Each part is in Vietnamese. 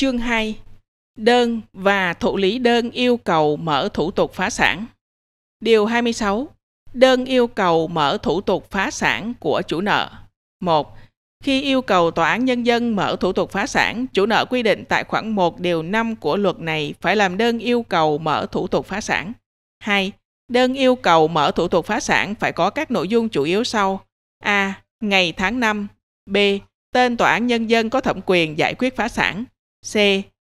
Chương 2 Đơn và thụ lý đơn yêu cầu mở thủ tục phá sản Điều 26 Đơn yêu cầu mở thủ tục phá sản của chủ nợ 1. Khi yêu cầu tòa án nhân dân mở thủ tục phá sản, chủ nợ quy định tại khoản 1 điều 5 của luật này phải làm đơn yêu cầu mở thủ tục phá sản. 2. Đơn yêu cầu mở thủ tục phá sản phải có các nội dung chủ yếu sau: A. Ngày tháng năm B. Tên tòa án nhân dân có thẩm quyền giải quyết phá sản. C.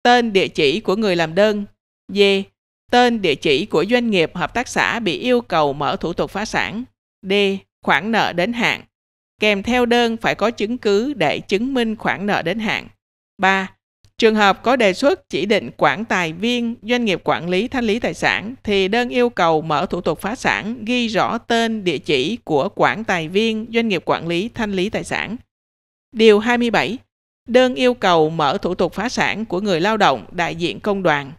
Tên địa chỉ của người làm đơn. D. Tên địa chỉ của doanh nghiệp hợp tác xã bị yêu cầu mở thủ tục phá sản. D. Khoản nợ đến hạn. Kèm theo đơn phải có chứng cứ để chứng minh khoản nợ đến hạn. 3. Trường hợp có đề xuất chỉ định quản tài viên doanh nghiệp quản lý thanh lý tài sản thì đơn yêu cầu mở thủ tục phá sản ghi rõ tên địa chỉ của quản tài viên doanh nghiệp quản lý thanh lý tài sản. Điều 27 đơn yêu cầu mở thủ tục phá sản của người lao động đại diện công đoàn.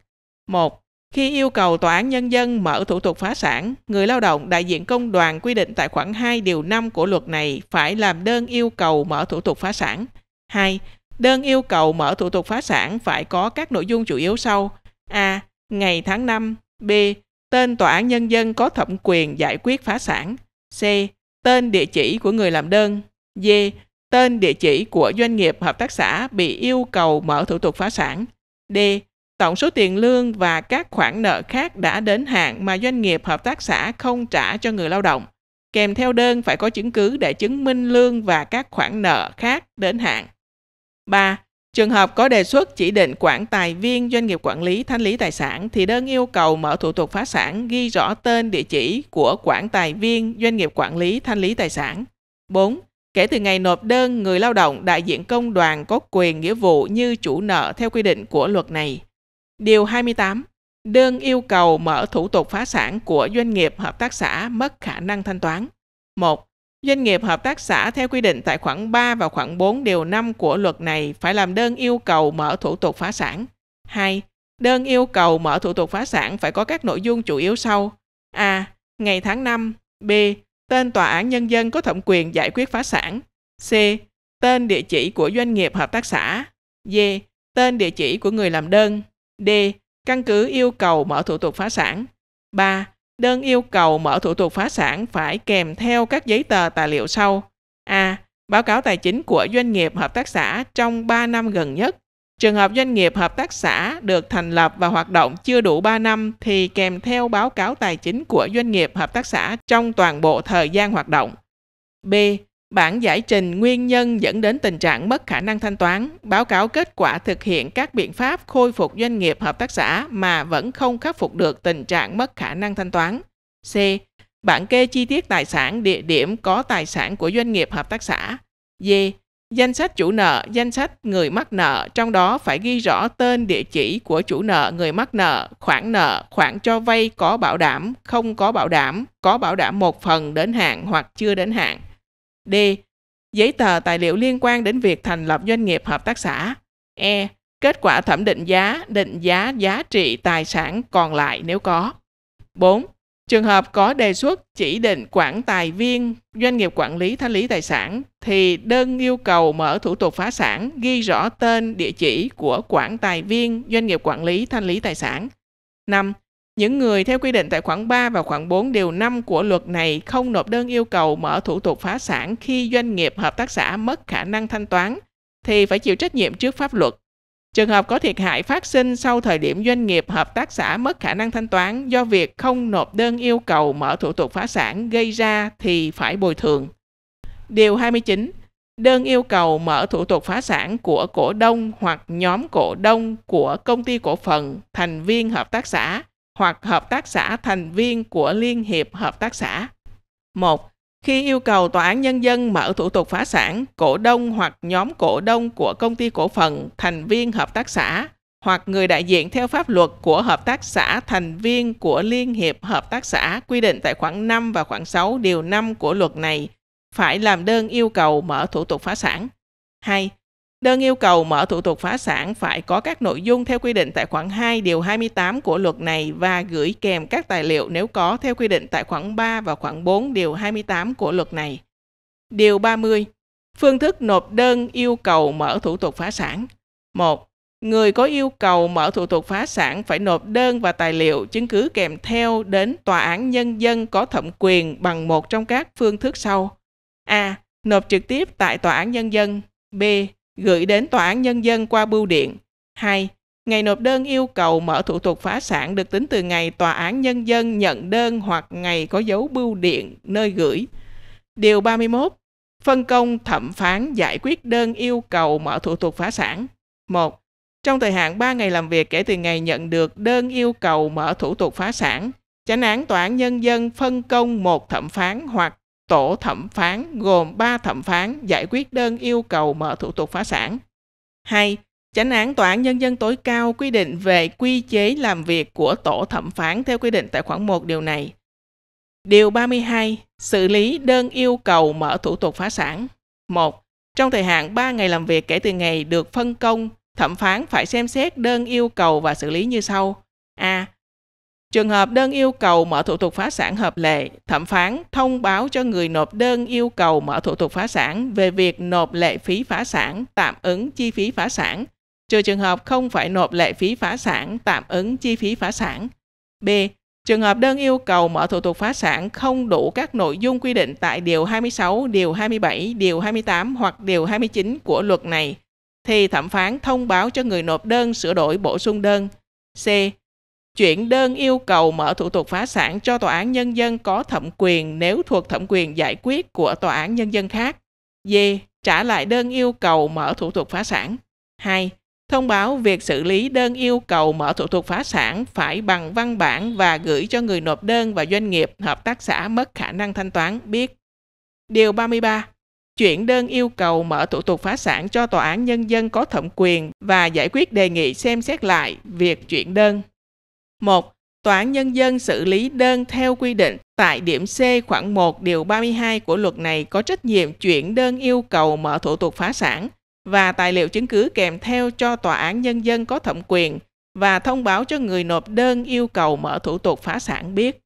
1. Khi yêu cầu tòa án nhân dân mở thủ tục phá sản, người lao động đại diện công đoàn quy định tại khoản 2 điều 5 của luật này phải làm đơn yêu cầu mở thủ tục phá sản. 2. Đơn yêu cầu mở thủ tục phá sản phải có các nội dung chủ yếu sau: A. Ngày tháng năm; B. Tên tòa án nhân dân có thẩm quyền giải quyết phá sản, C. Tên địa chỉ của người làm đơn, D Tên địa chỉ của doanh nghiệp hợp tác xã bị yêu cầu mở thủ tục phá sản. D. Tổng số tiền lương và các khoản nợ khác đã đến hạn mà doanh nghiệp hợp tác xã không trả cho người lao động. Kèm theo đơn phải có chứng cứ để chứng minh lương và các khoản nợ khác đến hạn. 3. Trường hợp có đề xuất chỉ định quản tài viên doanh nghiệp quản lý thanh lý tài sản thì đơn yêu cầu mở thủ tục phá sản ghi rõ tên địa chỉ của quản tài viên doanh nghiệp quản lý thanh lý tài sản. 4. Kể từ ngày nộp đơn, người lao động đại diện công đoàn có quyền nghĩa vụ như chủ nợ theo quy định của luật này. Điều 28. Đơn yêu cầu mở thủ tục phá sản của doanh nghiệp hợp tác xã mất khả năng thanh toán. 1. Doanh nghiệp hợp tác xã theo quy định tại khoản 3 và khoản 4 điều 5 của luật này phải làm đơn yêu cầu mở thủ tục phá sản. 2. Đơn yêu cầu mở thủ tục phá sản phải có các nội dung chủ yếu sau: A. Ngày tháng năm, B tên tòa án nhân dân có thẩm quyền giải quyết phá sản. C. Tên địa chỉ của doanh nghiệp hợp tác xã. D. Tên địa chỉ của người làm đơn. D. Căn cứ yêu cầu mở thủ tục phá sản. 3. Đơn yêu cầu mở thủ tục phá sản phải kèm theo các giấy tờ tài liệu sau. A. Báo cáo tài chính của doanh nghiệp hợp tác xã trong 3 năm gần nhất. Trường hợp doanh nghiệp hợp tác xã được thành lập và hoạt động chưa đủ 3 năm thì kèm theo báo cáo tài chính của doanh nghiệp hợp tác xã trong toàn bộ thời gian hoạt động. B. Bản giải trình nguyên nhân dẫn đến tình trạng mất khả năng thanh toán, báo cáo kết quả thực hiện các biện pháp khôi phục doanh nghiệp hợp tác xã mà vẫn không khắc phục được tình trạng mất khả năng thanh toán. C. Bản kê chi tiết tài sản địa điểm có tài sản của doanh nghiệp hợp tác xã. D. Danh sách chủ nợ, danh sách người mắc nợ, trong đó phải ghi rõ tên địa chỉ của chủ nợ, người mắc nợ, khoản nợ, khoản cho vay có bảo đảm, không có bảo đảm, có bảo đảm một phần đến hạn hoặc chưa đến hạn. D. Giấy tờ tài liệu liên quan đến việc thành lập doanh nghiệp hợp tác xã. E. Kết quả thẩm định giá, định giá giá trị tài sản còn lại nếu có. 4. Trường hợp có đề xuất chỉ định quản tài viên doanh nghiệp quản lý thanh lý tài sản thì đơn yêu cầu mở thủ tục phá sản ghi rõ tên địa chỉ của quản tài viên doanh nghiệp quản lý thanh lý tài sản. 5. Những người theo quy định tại khoản 3 và khoản 4 điều 5 của luật này không nộp đơn yêu cầu mở thủ tục phá sản khi doanh nghiệp hợp tác xã mất khả năng thanh toán thì phải chịu trách nhiệm trước pháp luật Trường hợp có thiệt hại phát sinh sau thời điểm doanh nghiệp hợp tác xã mất khả năng thanh toán do việc không nộp đơn yêu cầu mở thủ tục phá sản gây ra thì phải bồi thường. Điều 29. Đơn yêu cầu mở thủ tục phá sản của cổ đông hoặc nhóm cổ đông của công ty cổ phần, thành viên hợp tác xã hoặc hợp tác xã thành viên của liên hiệp hợp tác xã. 1. Khi yêu cầu tòa án nhân dân mở thủ tục phá sản, cổ đông hoặc nhóm cổ đông của công ty cổ phần, thành viên hợp tác xã hoặc người đại diện theo pháp luật của hợp tác xã thành viên của Liên hiệp Hợp tác xã quy định tại khoản 5 và khoản 6 điều 5 của luật này phải làm đơn yêu cầu mở thủ tục phá sản. 2. Đơn yêu cầu mở thủ tục phá sản phải có các nội dung theo quy định tại khoản 2 điều 28 của luật này và gửi kèm các tài liệu nếu có theo quy định tại khoản 3 và khoản 4 điều 28 của luật này. Điều 30. Phương thức nộp đơn yêu cầu mở thủ tục phá sản. 1. Người có yêu cầu mở thủ tục phá sản phải nộp đơn và tài liệu chứng cứ kèm theo đến tòa án nhân dân có thẩm quyền bằng một trong các phương thức sau: A. Nộp trực tiếp tại tòa án nhân dân. B gửi đến Tòa án Nhân dân qua bưu điện. 2. Ngày nộp đơn yêu cầu mở thủ tục phá sản được tính từ ngày Tòa án Nhân dân nhận đơn hoặc ngày có dấu bưu điện nơi gửi. Điều 31. Phân công thẩm phán giải quyết đơn yêu cầu mở thủ tục phá sản. 1. Trong thời hạn 3 ngày làm việc kể từ ngày nhận được đơn yêu cầu mở thủ tục phá sản, chánh án tòa án nhân dân phân công một thẩm phán hoặc tổ thẩm phán gồm 3 thẩm phán giải quyết đơn yêu cầu mở thủ tục phá sản. 2. Chánh án Tòa án Nhân dân tối cao quy định về quy chế làm việc của tổ thẩm phán theo quy định tại khoản 1 điều này. Điều 32. Xử lý đơn yêu cầu mở thủ tục phá sản. 1. Trong thời hạn 3 ngày làm việc kể từ ngày được phân công, thẩm phán phải xem xét đơn yêu cầu và xử lý như sau. A. Trường hợp đơn yêu cầu mở thủ tục phá sản hợp lệ, thẩm phán thông báo cho người nộp đơn yêu cầu mở thủ tục phá sản về việc nộp lệ phí phá sản, tạm ứng chi phí phá sản, trừ trường hợp không phải nộp lệ phí phá sản, tạm ứng chi phí phá sản. B. Trường hợp đơn yêu cầu mở thủ tục phá sản không đủ các nội dung quy định tại Điều 26, Điều 27, Điều 28 hoặc Điều 29 của luật này, thì thẩm phán thông báo cho người nộp đơn sửa đổi bổ sung đơn. C chuyển đơn yêu cầu mở thủ tục phá sản cho tòa án nhân dân có thẩm quyền nếu thuộc thẩm quyền giải quyết của tòa án nhân dân khác. D. Trả lại đơn yêu cầu mở thủ tục phá sản. 2. Thông báo việc xử lý đơn yêu cầu mở thủ tục phá sản phải bằng văn bản và gửi cho người nộp đơn và doanh nghiệp hợp tác xã mất khả năng thanh toán biết. Điều 33. Chuyển đơn yêu cầu mở thủ tục phá sản cho tòa án nhân dân có thẩm quyền và giải quyết đề nghị xem xét lại việc chuyển đơn. 1. Tòa án Nhân dân xử lý đơn theo quy định tại điểm C khoảng 1 điều 32 của luật này có trách nhiệm chuyển đơn yêu cầu mở thủ tục phá sản và tài liệu chứng cứ kèm theo cho Tòa án Nhân dân có thẩm quyền và thông báo cho người nộp đơn yêu cầu mở thủ tục phá sản biết.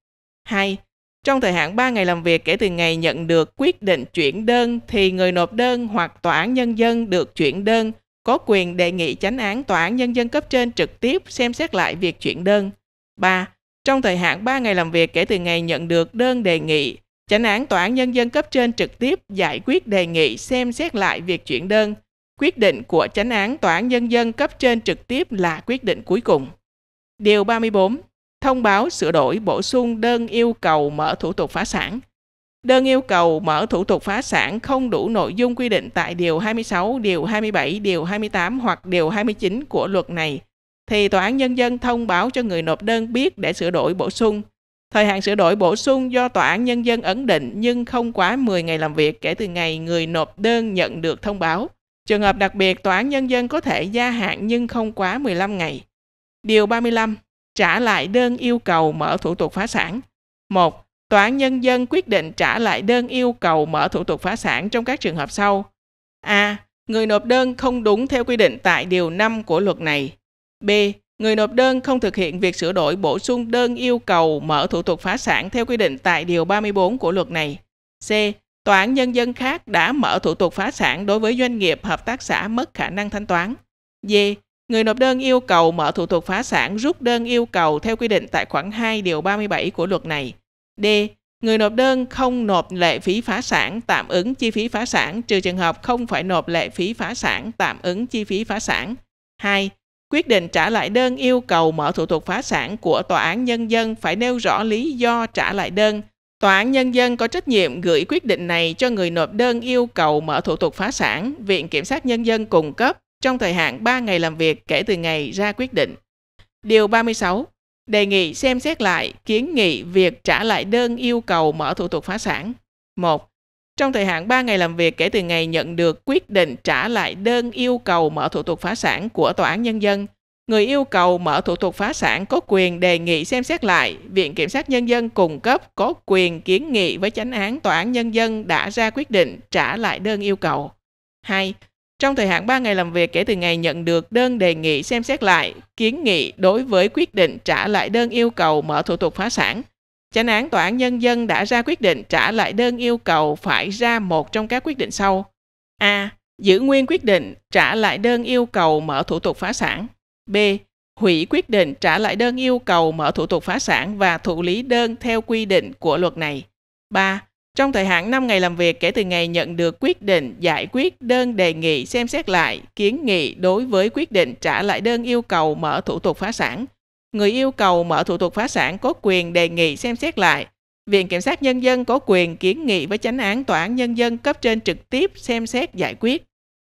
2. Trong thời hạn 3 ngày làm việc kể từ ngày nhận được quyết định chuyển đơn thì người nộp đơn hoặc tòa án nhân dân được chuyển đơn có quyền đề nghị chánh án tòa án nhân dân cấp trên trực tiếp xem xét lại việc chuyển đơn. 3. Trong thời hạn 3 ngày làm việc kể từ ngày nhận được đơn đề nghị, chánh án tòa án nhân dân cấp trên trực tiếp giải quyết đề nghị xem xét lại việc chuyển đơn. Quyết định của chánh án tòa án nhân dân cấp trên trực tiếp là quyết định cuối cùng. Điều 34. Thông báo sửa đổi bổ sung đơn yêu cầu mở thủ tục phá sản. Đơn yêu cầu mở thủ tục phá sản không đủ nội dung quy định tại Điều 26, Điều 27, Điều 28 hoặc Điều 29 của luật này thì tòa án nhân dân thông báo cho người nộp đơn biết để sửa đổi bổ sung. Thời hạn sửa đổi bổ sung do tòa án nhân dân ấn định nhưng không quá 10 ngày làm việc kể từ ngày người nộp đơn nhận được thông báo. Trường hợp đặc biệt, tòa án nhân dân có thể gia hạn nhưng không quá 15 ngày. Điều 35. Trả lại đơn yêu cầu mở thủ tục phá sản. 1. Tòa án nhân dân quyết định trả lại đơn yêu cầu mở thủ tục phá sản trong các trường hợp sau. A. Người nộp đơn không đúng theo quy định tại điều 5 của luật này. B. Người nộp đơn không thực hiện việc sửa đổi bổ sung đơn yêu cầu mở thủ tục phá sản theo quy định tại Điều 34 của luật này. C. Tòa án nhân dân khác đã mở thủ tục phá sản đối với doanh nghiệp hợp tác xã mất khả năng thanh toán. D. Người nộp đơn yêu cầu mở thủ tục phá sản rút đơn yêu cầu theo quy định tại khoản 2 điều 37 của luật này. D. Người nộp đơn không nộp lệ phí phá sản tạm ứng chi phí phá sản trừ trường hợp không phải nộp lệ phí phá sản tạm ứng chi phí phá sản. 2. Quyết định trả lại đơn yêu cầu mở thủ tục phá sản của Tòa án Nhân dân phải nêu rõ lý do trả lại đơn. Tòa án Nhân dân có trách nhiệm gửi quyết định này cho người nộp đơn yêu cầu mở thủ tục phá sản, Viện Kiểm sát Nhân dân cung cấp trong thời hạn 3 ngày làm việc kể từ ngày ra quyết định. Điều 36. Đề nghị xem xét lại kiến nghị việc trả lại đơn yêu cầu mở thủ tục phá sản. 1 trong thời hạn 3 ngày làm việc kể từ ngày nhận được quyết định trả lại đơn yêu cầu mở thủ tục phá sản của Tòa án Nhân dân, người yêu cầu mở thủ tục phá sản có quyền đề nghị xem xét lại, Viện Kiểm sát Nhân dân cung cấp có quyền kiến nghị với chánh án Tòa án Nhân dân đã ra quyết định trả lại đơn yêu cầu. 2. Trong thời hạn 3 ngày làm việc kể từ ngày nhận được đơn đề nghị xem xét lại, kiến nghị đối với quyết định trả lại đơn yêu cầu mở thủ tục phá sản – Chánh án Tòa án Nhân dân đã ra quyết định trả lại đơn yêu cầu phải ra một trong các quyết định sau. A. Giữ nguyên quyết định trả lại đơn yêu cầu mở thủ tục phá sản. B. Hủy quyết định trả lại đơn yêu cầu mở thủ tục phá sản và thụ lý đơn theo quy định của luật này. 3. Trong thời hạn 5 ngày làm việc kể từ ngày nhận được quyết định giải quyết đơn đề nghị xem xét lại kiến nghị đối với quyết định trả lại đơn yêu cầu mở thủ tục phá sản người yêu cầu mở thủ tục phá sản có quyền đề nghị xem xét lại. Viện Kiểm sát Nhân dân có quyền kiến nghị với chánh án Tòa án Nhân dân cấp trên trực tiếp xem xét giải quyết.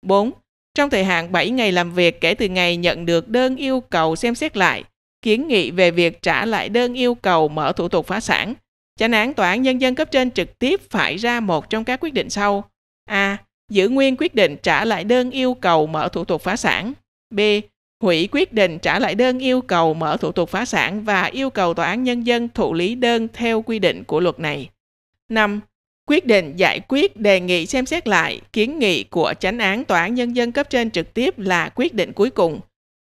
4. Trong thời hạn 7 ngày làm việc kể từ ngày nhận được đơn yêu cầu xem xét lại, kiến nghị về việc trả lại đơn yêu cầu mở thủ tục phá sản, chánh án Tòa án Nhân dân cấp trên trực tiếp phải ra một trong các quyết định sau. A. Giữ nguyên quyết định trả lại đơn yêu cầu mở thủ tục phá sản. B hủy quyết định trả lại đơn yêu cầu mở thủ tục phá sản và yêu cầu tòa án nhân dân thụ lý đơn theo quy định của luật này. 5. Quyết định giải quyết đề nghị xem xét lại kiến nghị của chánh án tòa án nhân dân cấp trên trực tiếp là quyết định cuối cùng.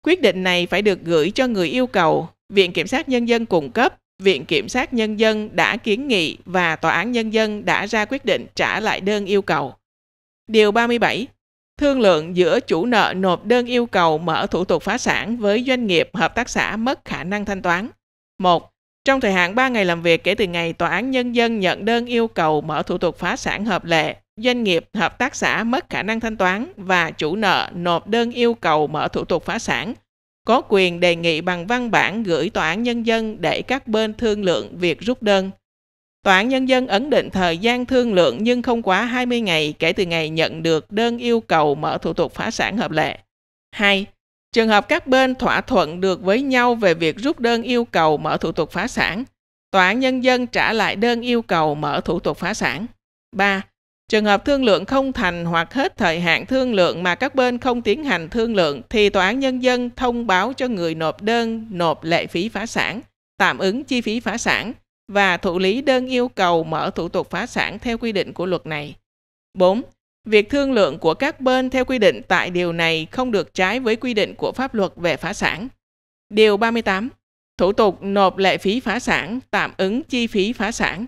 Quyết định này phải được gửi cho người yêu cầu, Viện Kiểm sát Nhân dân cung cấp, Viện Kiểm sát Nhân dân đã kiến nghị và Tòa án Nhân dân đã ra quyết định trả lại đơn yêu cầu. Điều 37 thương lượng giữa chủ nợ nộp đơn yêu cầu mở thủ tục phá sản với doanh nghiệp hợp tác xã mất khả năng thanh toán. 1. Trong thời hạn 3 ngày làm việc kể từ ngày tòa án nhân dân nhận đơn yêu cầu mở thủ tục phá sản hợp lệ, doanh nghiệp hợp tác xã mất khả năng thanh toán và chủ nợ nộp đơn yêu cầu mở thủ tục phá sản có quyền đề nghị bằng văn bản gửi tòa án nhân dân để các bên thương lượng việc rút đơn Tòa án Nhân dân ấn định thời gian thương lượng nhưng không quá 20 ngày kể từ ngày nhận được đơn yêu cầu mở thủ tục phá sản hợp lệ. 2. Trường hợp các bên thỏa thuận được với nhau về việc rút đơn yêu cầu mở thủ tục phá sản, Tòa án Nhân dân trả lại đơn yêu cầu mở thủ tục phá sản. 3. Trường hợp thương lượng không thành hoặc hết thời hạn thương lượng mà các bên không tiến hành thương lượng thì Tòa án Nhân dân thông báo cho người nộp đơn nộp lệ phí phá sản, tạm ứng chi phí phá sản và thụ lý đơn yêu cầu mở thủ tục phá sản theo quy định của luật này. 4. Việc thương lượng của các bên theo quy định tại điều này không được trái với quy định của pháp luật về phá sản. Điều 38. Thủ tục nộp lệ phí phá sản, tạm ứng chi phí phá sản.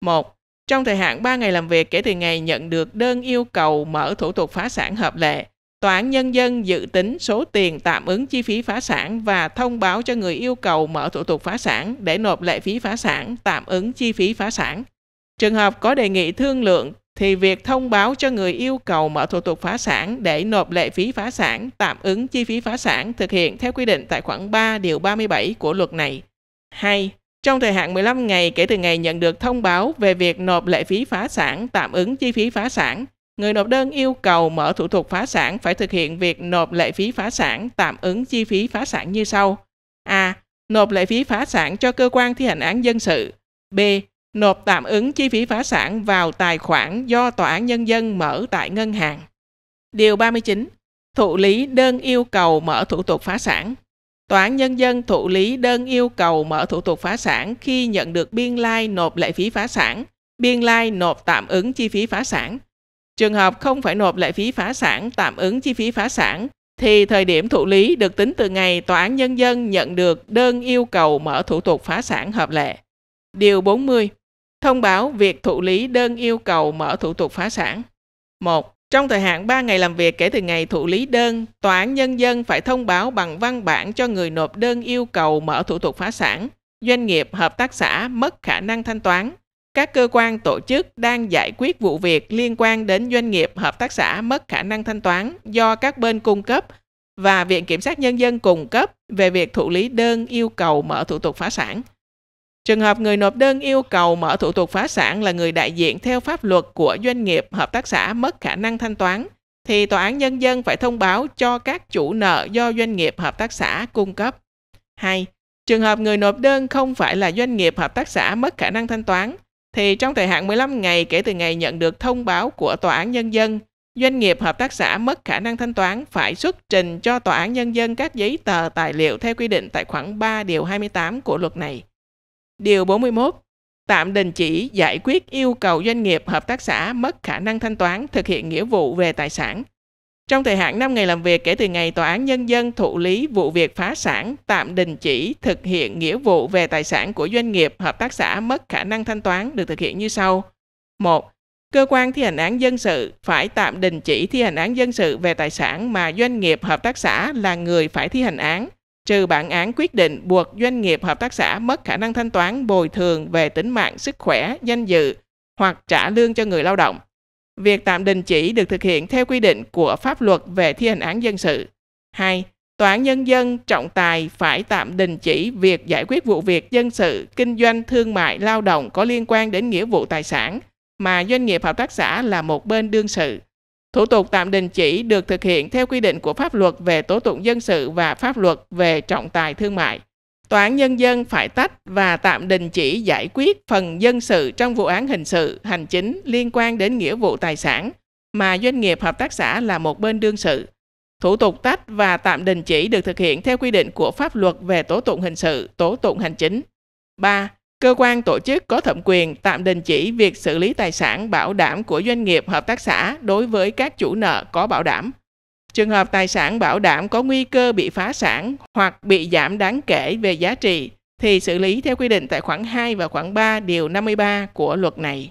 1. Trong thời hạn 3 ngày làm việc kể từ ngày nhận được đơn yêu cầu mở thủ tục phá sản hợp lệ, Tòa án Nhân dân dự tính số tiền tạm ứng chi phí phá sản và thông báo cho người yêu cầu mở thủ tục phá sản để nộp lệ phí phá sản, tạm ứng chi phí phá sản. Trường hợp có đề nghị thương lượng thì việc thông báo cho người yêu cầu mở thủ tục phá sản để nộp lệ phí phá sản, tạm ứng chi phí phá sản thực hiện theo quy định tại khoản 3 điều 37 của luật này. 2. Trong thời hạn 15 ngày kể từ ngày nhận được thông báo về việc nộp lệ phí phá sản, tạm ứng chi phí phá sản, Người nộp đơn yêu cầu mở thủ tục phá sản phải thực hiện việc nộp lệ phí phá sản tạm ứng chi phí phá sản như sau. A. Nộp lệ phí phá sản cho cơ quan thi hành án dân sự. B. Nộp tạm ứng chi phí phá sản vào tài khoản do Tòa án Nhân dân mở tại ngân hàng. Điều 39. Thụ lý đơn yêu cầu mở thủ tục phá sản. Tòa án Nhân dân thụ lý đơn yêu cầu mở thủ tục phá sản khi nhận được biên lai nộp lệ phí phá sản, biên lai nộp tạm ứng chi phí phá sản – Trường hợp không phải nộp lệ phí phá sản tạm ứng chi phí phá sản thì thời điểm thụ lý được tính từ ngày Tòa án Nhân dân nhận được đơn yêu cầu mở thủ tục phá sản hợp lệ. Điều 40. Thông báo việc thụ lý đơn yêu cầu mở thủ tục phá sản. 1. Trong thời hạn 3 ngày làm việc kể từ ngày thụ lý đơn, Tòa án Nhân dân phải thông báo bằng văn bản cho người nộp đơn yêu cầu mở thủ tục phá sản, doanh nghiệp, hợp tác xã mất khả năng thanh toán các cơ quan tổ chức đang giải quyết vụ việc liên quan đến doanh nghiệp hợp tác xã mất khả năng thanh toán do các bên cung cấp và Viện Kiểm sát Nhân dân cung cấp về việc thụ lý đơn yêu cầu mở thủ tục phá sản. Trường hợp người nộp đơn yêu cầu mở thủ tục phá sản là người đại diện theo pháp luật của doanh nghiệp hợp tác xã mất khả năng thanh toán, thì Tòa án Nhân dân phải thông báo cho các chủ nợ do doanh nghiệp hợp tác xã cung cấp. 2. Trường hợp người nộp đơn không phải là doanh nghiệp hợp tác xã mất khả năng thanh toán, thì trong thời hạn 15 ngày kể từ ngày nhận được thông báo của Tòa án Nhân dân, doanh nghiệp hợp tác xã mất khả năng thanh toán phải xuất trình cho Tòa án Nhân dân các giấy tờ tài liệu theo quy định tại khoản 3 điều 28 của luật này. Điều 41. Tạm đình chỉ giải quyết yêu cầu doanh nghiệp hợp tác xã mất khả năng thanh toán thực hiện nghĩa vụ về tài sản trong thời hạn 5 ngày làm việc kể từ ngày Tòa án Nhân dân thụ lý vụ việc phá sản, tạm đình chỉ thực hiện nghĩa vụ về tài sản của doanh nghiệp, hợp tác xã mất khả năng thanh toán được thực hiện như sau. 1. Cơ quan thi hành án dân sự phải tạm đình chỉ thi hành án dân sự về tài sản mà doanh nghiệp hợp tác xã là người phải thi hành án, trừ bản án quyết định buộc doanh nghiệp hợp tác xã mất khả năng thanh toán bồi thường về tính mạng, sức khỏe, danh dự hoặc trả lương cho người lao động. Việc tạm đình chỉ được thực hiện theo quy định của pháp luật về thi hành án dân sự. 2. Tòa án nhân dân trọng tài phải tạm đình chỉ việc giải quyết vụ việc dân sự, kinh doanh, thương mại, lao động có liên quan đến nghĩa vụ tài sản mà doanh nghiệp hợp tác xã là một bên đương sự. Thủ tục tạm đình chỉ được thực hiện theo quy định của pháp luật về tố tụng dân sự và pháp luật về trọng tài thương mại. Tòa án Nhân dân phải tách và tạm đình chỉ giải quyết phần dân sự trong vụ án hình sự, hành chính liên quan đến nghĩa vụ tài sản mà doanh nghiệp hợp tác xã là một bên đương sự. Thủ tục tách và tạm đình chỉ được thực hiện theo quy định của pháp luật về tố tụng hình sự, tố tụng hành chính. 3. Cơ quan tổ chức có thẩm quyền tạm đình chỉ việc xử lý tài sản bảo đảm của doanh nghiệp hợp tác xã đối với các chủ nợ có bảo đảm. Trường hợp tài sản bảo đảm có nguy cơ bị phá sản hoặc bị giảm đáng kể về giá trị thì xử lý theo quy định tại khoản 2 và khoản 3 điều 53 của luật này.